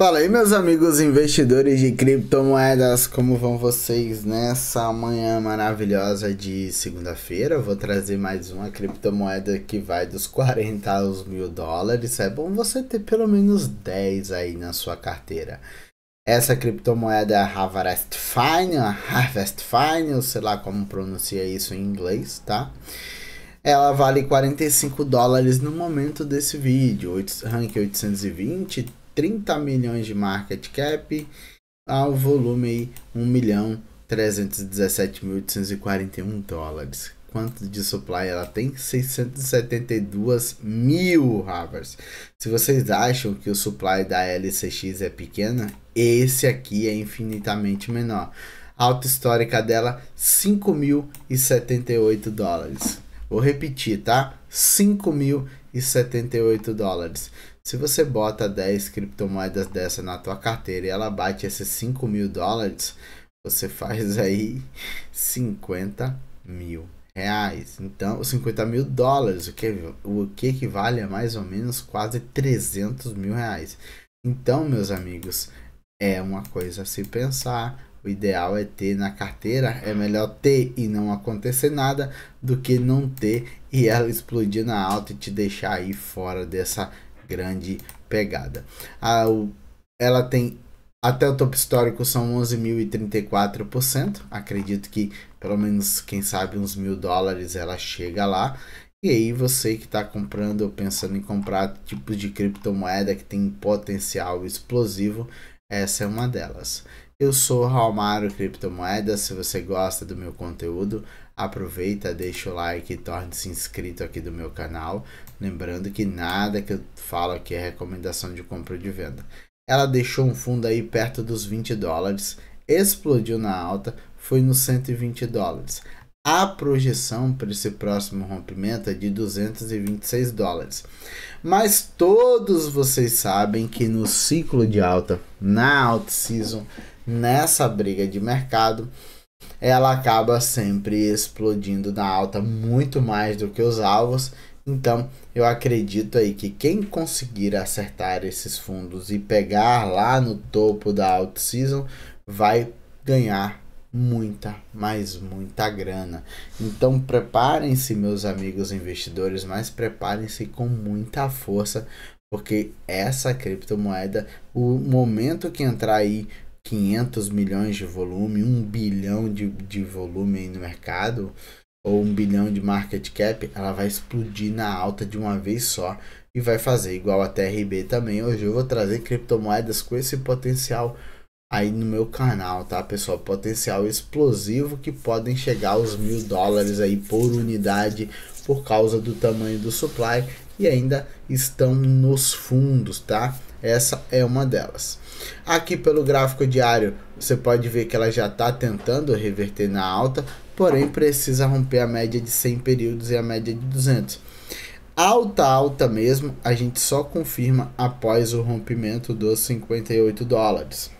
Fala aí, meus amigos investidores de criptomoedas, como vão vocês nessa manhã maravilhosa de segunda-feira? Vou trazer mais uma criptomoeda que vai dos 40 aos mil dólares. É bom você ter pelo menos 10 aí na sua carteira. Essa criptomoeda é a Harvest Fine, a Harvest Fine, ou sei lá como pronuncia isso em inglês, tá? ela vale 45 dólares no momento desse vídeo, rank 820, 30 milhões de market cap ao volume aí 1 milhão 317.841 dólares. Quanto de supply ela tem? 672 mil havers. Se vocês acham que o supply da LCX é pequena, esse aqui é infinitamente menor. Alta histórica dela, 5.078 dólares. Vou repetir, tá? 5.078 dólares. Se você bota 10 criptomoedas dessa na tua carteira e ela bate esses 5 mil dólares, você faz aí 50 mil reais. Então, 50 mil dólares, o que, o que equivale a mais ou menos quase 300 mil reais. Então, meus amigos, é uma coisa a se pensar. O ideal é ter na carteira, é melhor ter e não acontecer nada do que não ter e ela explodir na alta e te deixar aí fora dessa grande pegada. A, o, ela tem até o topo histórico são 11.034%. Acredito que pelo menos, quem sabe, uns mil dólares ela chega lá. E aí você que está comprando ou pensando em comprar tipos de criptomoeda que tem potencial explosivo, essa é uma delas. Eu sou Romário Criptomoedas. Se você gosta do meu conteúdo, aproveita, deixa o like e torne-se inscrito aqui do meu canal. Lembrando que nada que eu falo aqui é recomendação de compra ou de venda. Ela deixou um fundo aí perto dos 20 dólares, explodiu na alta, foi nos 120 dólares. A projeção para esse próximo rompimento é de 226 dólares. Mas todos vocês sabem que no ciclo de alta, na alt season, nessa briga de mercado, ela acaba sempre explodindo na alta muito mais do que os alvos. Então, eu acredito aí que quem conseguir acertar esses fundos e pegar lá no topo da alt season vai ganhar muita, mas muita grana. Então preparem-se, meus amigos investidores, mas preparem-se com muita força, porque essa criptomoeda, o momento que entrar aí 500 milhões de volume, 1 bilhão de, de volume no mercado, ou 1 bilhão de market cap, ela vai explodir na alta de uma vez só e vai fazer igual a TRB também. Hoje eu vou trazer criptomoedas com esse potencial aí no meu canal, tá, pessoal? Potencial explosivo que podem chegar aos mil dólares aí por unidade por causa do tamanho do supply e ainda estão nos fundos, tá? Essa é uma delas. Aqui pelo gráfico diário, você pode ver que ela já está tentando reverter na alta, porém precisa romper a média de 100 períodos e a média de 200. Alta, alta mesmo, a gente só confirma após o rompimento dos 58 dólares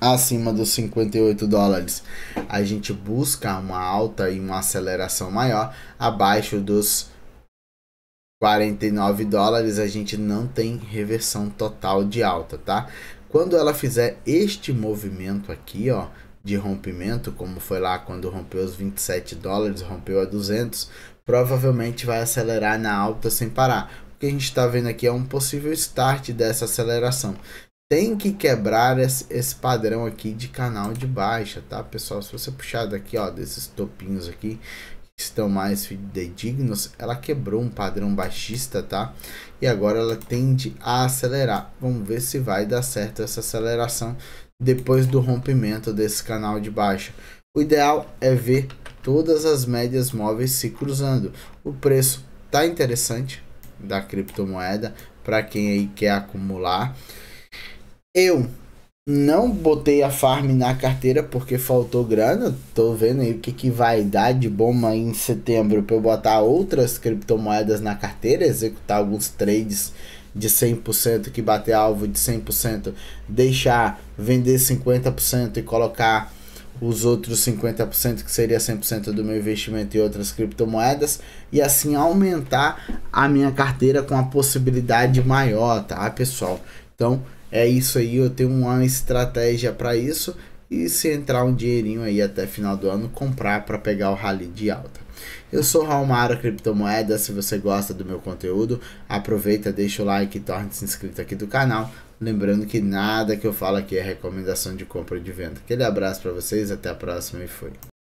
acima dos 58 dólares. A gente busca uma alta e uma aceleração maior abaixo dos 49 dólares, a gente não tem reversão total de alta, tá? Quando ela fizer este movimento aqui, ó, de rompimento, como foi lá quando rompeu os 27 dólares, rompeu a 200, provavelmente vai acelerar na alta sem parar. O que a gente está vendo aqui é um possível start dessa aceleração tem que quebrar esse, esse padrão aqui de canal de baixa, tá, pessoal? Se você puxar daqui, ó, desses topinhos aqui, que estão mais dignos, ela quebrou um padrão baixista, tá? E agora ela tende a acelerar. Vamos ver se vai dar certo essa aceleração depois do rompimento desse canal de baixa. O ideal é ver todas as médias móveis se cruzando. O preço tá interessante da criptomoeda para quem aí quer acumular. Eu não botei a farm na carteira porque faltou grana. Tô vendo aí o que, que vai dar de bom em setembro para eu botar outras criptomoedas na carteira, executar alguns trades de 100% que bater alvo de 100%, deixar vender 50% e colocar os outros 50% que seria 100% do meu investimento em outras criptomoedas e assim aumentar a minha carteira com a possibilidade maior, tá, pessoal? Então, é isso aí, eu tenho uma estratégia para isso e se entrar um dinheirinho aí até final do ano comprar para pegar o rally de alta. Eu sou Raul Mara Criptomoeda, se você gosta do meu conteúdo, aproveita, deixa o like e torne-se inscrito aqui do canal. Lembrando que nada que eu falo aqui é recomendação de compra e de venda. Aquele abraço para vocês, até a próxima e fui.